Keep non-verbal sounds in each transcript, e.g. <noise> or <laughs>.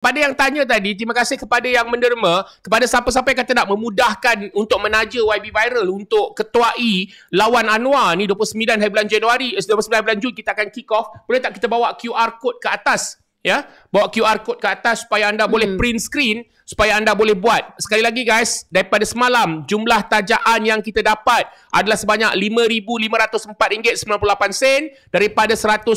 Pada yang tanya tadi, terima kasih kepada yang menderma, kepada siapa-siapa yang kata nak memudahkan untuk menaja YB Viral untuk ketuai lawan Anwar ni 29 hari bulan Januari, 29 eh, hari bulan Jun kita akan kick off. Boleh tak kita bawa QR code ke atas ya bawa QR code ke atas supaya anda hmm. boleh print screen supaya anda boleh buat sekali lagi guys daripada semalam jumlah tajaan yang kita dapat adalah sebanyak RM5504.98 daripada 170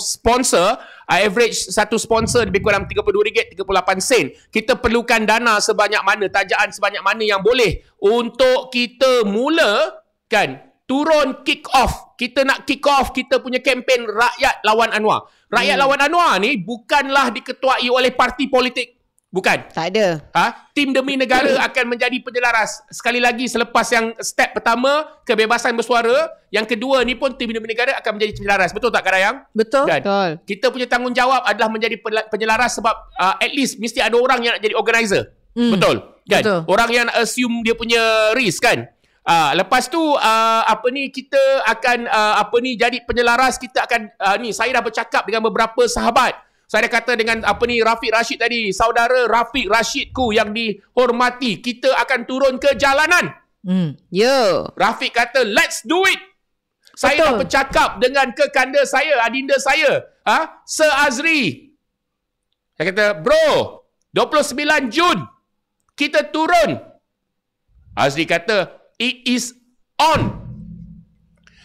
sponsor uh, average satu sponsor lebih kurang RM32.38 kita perlukan dana sebanyak mana tajaan sebanyak mana yang boleh untuk kita mula kan turun kick off kita nak kick off kita punya kempen rakyat lawan Anwar. Rakyat hmm. lawan Anwar ni bukanlah diketuai oleh parti politik. Bukan. Tak ada. Ha? Tim Demi Negara <laughs> akan menjadi penyelaras. Sekali lagi selepas yang step pertama, kebebasan bersuara. Yang kedua ni pun Tim Demi Negara akan menjadi penyelaras. Betul tak Karayang? Betul. Dan Betul. Kita punya tanggungjawab adalah menjadi penyelaras sebab uh, at least mesti ada orang yang nak jadi organizer. Hmm. Betul. Kan? Betul. Orang yang assume dia punya risk kan? Uh, lepas tu uh, apa ni kita akan uh, apa ni jadi penyelaras kita akan uh, ni saya dah bercakap dengan beberapa sahabat. Saya dah kata dengan apa ni Rafiq Rashid tadi, saudara Rafiq Rashidku yang dihormati, kita akan turun ke jalanan. Hmm. Yo. Ya. Yeah. Rafiq kata let's do it. Saya Betul. dah bercakap dengan kekanda saya, adinda saya. Ha? Sir Azri. Saya kata, bro, 29 Jun, kita turun. Azri kata, It is on.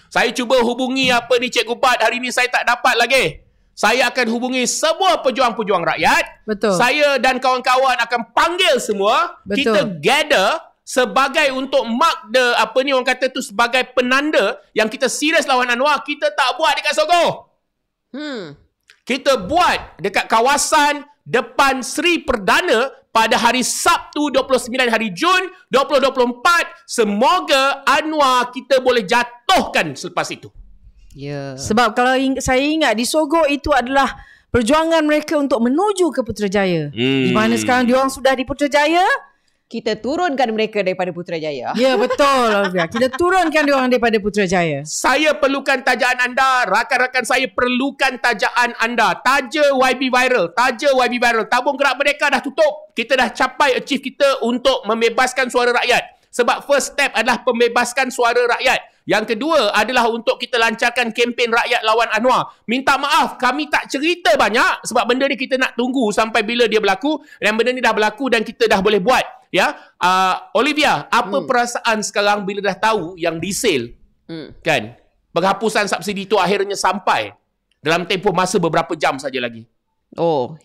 Saya cuba hubungi apa ni Cikgu Pat. Hari ni saya tak dapat lagi. Saya akan hubungi semua pejuang-pejuang rakyat. Betul. Saya dan kawan-kawan akan panggil semua. Betul. Kita gather sebagai untuk mark the apa ni orang kata tu sebagai penanda yang kita serius lawan Anwar. Kita tak buat dekat Sogo. Hmm. Kita buat dekat kawasan depan Sri Perdana pada hari Sabtu 29 hari Jun 2024 semoga Anwar kita boleh jatuhkan selepas itu. Ya. Yeah. Sebab kalau ing- saya ingat di Sogo itu adalah perjuangan mereka untuk menuju ke Putrajaya. Hmm. Di mana sekarang diorang sudah di Putrajaya, kita turunkan mereka daripada Putrajaya. Ya betul Alvia. Kita turunkan dia orang daripada Putrajaya. Saya perlukan tajaan anda, rakan-rakan saya perlukan tajaan anda. Taja YB viral, taja YB viral. Tabung gerak mereka dah tutup. Kita dah capai achieve kita untuk membebaskan suara rakyat. Sebab first step adalah pembebaskan suara rakyat. Yang kedua adalah untuk kita lancarkan kempen rakyat lawan Anwar. Minta maaf, kami tak cerita banyak sebab benda ni kita nak tunggu sampai bila dia berlaku dan benda ni dah berlaku dan kita dah boleh buat. Ya, uh, Olivia, apa hmm. perasaan sekarang bila dah tahu yang diesel, hmm. kan, penghapusan subsidi itu akhirnya sampai dalam tempoh masa beberapa jam saja lagi? Oh,